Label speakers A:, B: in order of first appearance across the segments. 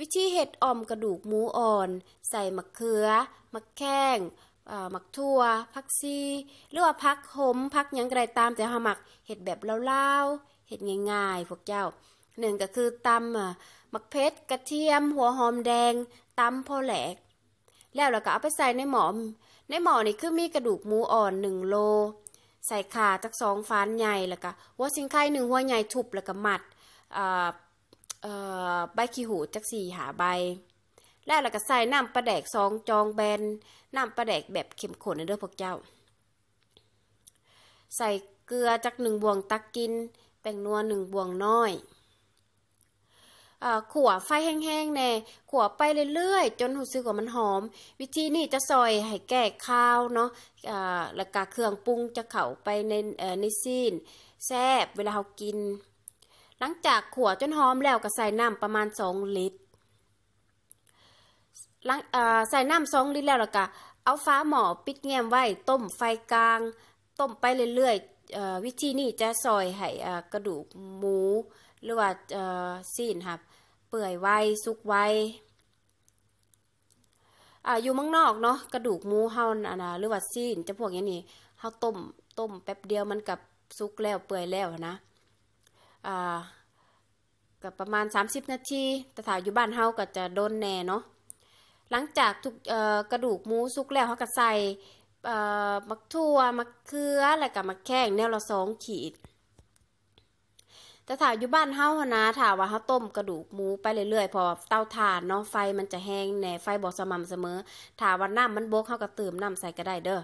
A: วิธีเห็ดออมกระดูกหมูอ่อนใส่มะเขือมะแข้งหมักทั่วพักซีหรือว่าพักหมพักยังไรตามแต่หามักเห็ดแบบเล่าๆเห็ดง่ายๆพวกเจ้าหนึ่งก็คือตำหมักเพชรกระเทียมหัวหอมแดงตำพอแหลก แล้วเราก็เอาไปใส่ในหมอมในหมอนี่คือมีกระดูกหมูอ่อนหนึ่งโล ใส่ขาจากสองฟานใหญ่แล้วก็วัวสิงไข่หนึ่งหัวใหญ่ถุบแล้วก็หมัดใบขี้หูจักสี่หาใบ แล้วเราก็ใส่น้ำปลาแดกซองจองแบนน้ำปลาแดกแบบเข้มข้นในเด้อพวกเจ้า ใส่เกลือจากหนึ่งบวงตักกินแป้งนัวหนึ่งบวงน้อยขั่วไฟแห้งๆแน่ขั่วไปเรื่อยๆจนหูซื้อว่ามันหอม วิธีนี้จะซอยให้แก่ข้าวเนาะแล้วก็เครื่องปรุงจะเข้าไปในในซีน แซ่บเวลาเรากินหลังจากขั่วจนหอมแล้วก็ใส่น้ำประมาณ 2 ลิตรใส่น้ำสองลิตรแล้วก็เอาฟ้าหมอปิดเงียมไว้ต้มไฟกลางต้มไปเรื่อยๆวิธีนี้จะซอยให้กระดูกหมูหรือว่าซีนครับเปื่อยไวสุกไวอยู่มังนอกเนาะกระดูกหมูเฮานหรือว่าซีนจะพวกนี้นี่เฮาต้มต้มแป๊บเดียวมันกับสุกแล้วเปื่อยแล้วนะกับประมาณ 30 นาทีแต่ถ้าอยู่บ้านเฮาก็จะโดนแน่เนาะ หลังจากทุกกระดูกหมูสุกแล้วเฮาก็ใส่มักทั่วมักเขือแล้วก็มักแข้งแนวละสองขีดแต่ถ้าอยู่บ้านเฮานะถ้าว่าเฮาต้มกระดูกหมูไปเรื่อยๆพอเตาถ่านเนาะไฟมันจะแห้งแหน่ไฟบ่สม่ำเสมอถ้าว่าน้ำมันบกเฮาก็เติมน้ำใส่ก็ได้เด้อ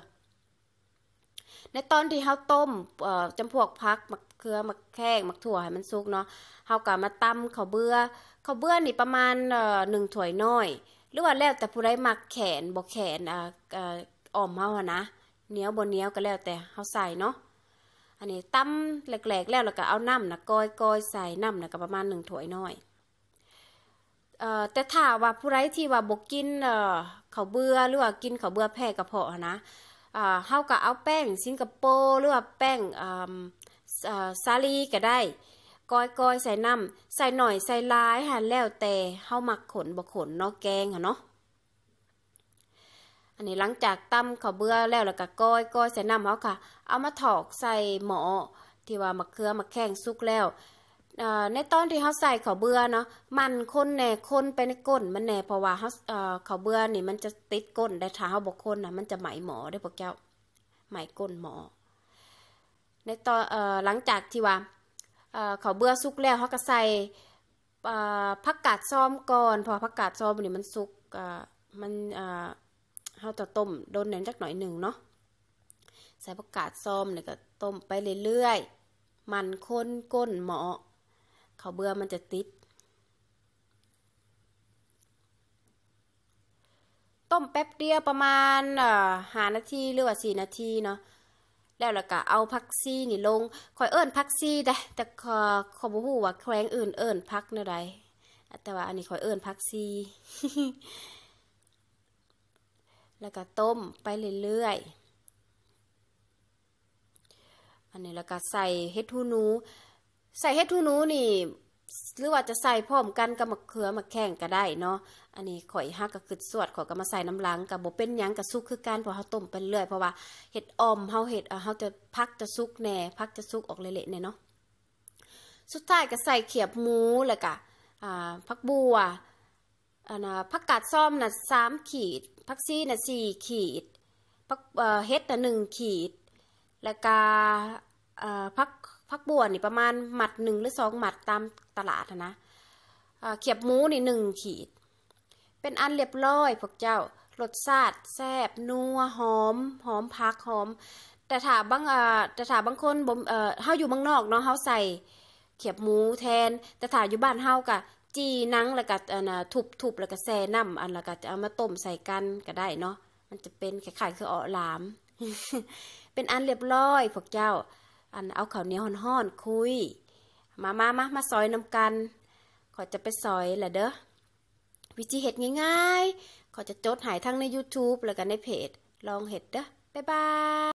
A: ในตอนที่เฮาต้มจำพวกพักมักเครือมักแขกงมักถั่วให้มันสุกเนาะเฮาก็มาตำข้าวเบื้อข้าวเบื้อนี่ประมาณเอ่อถ้วยน้อย หรือว่าแล้วแต่ผู้ใดมักแขนบ่แขนอ่าอ่อมเฮาหนะ เนี้ยวบ่เนี้ยวก็แล้วแต่เฮาใส่เนาะ อันนี้ตำแหลกๆ แล้วแล้วก็เอาน้ำน่ะก้อยๆใส่น้ำน่ะก็ประมาณหนึ่งถ้วยน้อยเอ่อแต่ถ้าว่าผู้ใดที่ว่าบ่กินเอ่อข้าวเบื้อหรือว่ากินข้าวเบื้อแพ้กระเพาะนะอ่าเฮาก็เอาแป้งสิงคโปร์หรือว่าแป้งอ่าซาลีก็ได้ก้อยก้อยใส่น้ำใส่หน่อยใส่ลายหันแล้วแต่เข้าหมักขนบกขนนอกแกงอะเนาะอันนี้หลังจากตั้มข้าวเบื่อแล้วแล้วก็ก้อยก้อยใส่น้ำเขาค่ะ เอามาถอกใส่หมอที่ว่ามะเขือมะแข้งสุกแล้วในตอนที่เขาใส่ข้าวเบื่อเนาะมันคนแน่คนไปในก้นมันแหน่เพราะว่าเขาข้าวเบื่อนี่มันจะ ติดก้นได้ถ้าเขาบกคนนะมันจะไหมหมอได้พวกเจ้าไหมก้นหมอในตอนหลังจากที่ว่าเขาเบื่อสุกแล้วเขาก็ใส่ผักกาดซ้อมก่อนพอผักกาดซ้อมนี่มันสุกมันเอาจะต้มโดนเน้นจักหน่อยหนึ่งเนาะใส่ผักกาดซ้อมเนี่ยก็ต้มไปเรื่อยๆ มันข้นก้นเหมาะเขาเบื่อมันจะติด ต้มแป๊บเดียวประมาณห้านาทีหรือว่าสี่นาทีเนาะแล้วล้ก็เอาพักซีนี่ลงคอยเอิญพักซีได้แต่ขอขอบหูว่าแขวงอื่นเอิญพักเนอใดแต่ว่าอันนี้คอยเอิญพักซีแล้วก็ต้มไปเรื่อยๆอันนี้แล้วก็ใส่เฮ็ดทูนูใส่เฮ็ดทูนูนี่หรือว่าจะใส่พร้อมกัน กับมะเขือมะแข้งก็ได้เนาะ อันนี้ข่อยฮักก็คือสวดข่อยก็มาใส่น้ำล้างกับบ่เป็นยังกับซุกคือการพอเขาต้มไปเรื่อยเพราะว่าเห็ดอมเขาเห็ดเขาจะพักจะซุกแน่พักจะซุกออกเละๆเน่เนาะ สุดท้ายก็ใส่เขียบหมูเลยกะ่ผักบัวันะผักกาดซ้อมน่ะสามขีดผักซีน่ะสี่ขีดผักเฮ็ดน่ะหนึ่งขีด แล้วก็ผักผักบัวนี่ประมาณหมัดหนึ่งหรือสองหมัดตามตลาดนะ เขียบหมูนี่หนึ่งขีด เป็นอันเรียบร้อย พวกเจ้ารสชาติแซ่บนัว หอม หอมพักหอม แต่ถ้าบางแต่ถ้าบางคนบ่เฮาอยู่บางนอกเนาะ เฮาใส่เขียบหมูแทน แต่ถ้าอยู่บ้านเฮากะจีนังแล้วก็ทุบทุบแล้วก็แซ่น้ำอันแล้วก็จะเอามาต้มใส่กันก็ได้เนาะ มันจะเป็นไข่คืออ่อหลามเป็นอันเรียบร้อย พวกเจ้า อันเอาข้าวเหนียวห่อนๆคุยมามามามาซอยนำกัน ขอจะไปซอยแหละเด้อวิธีเห็ดง่ายๆ ขอจะ จดหายทั้งใน YouTube แล้วกันในเพจ ลองเห็ด เด้อบ๊ายบาย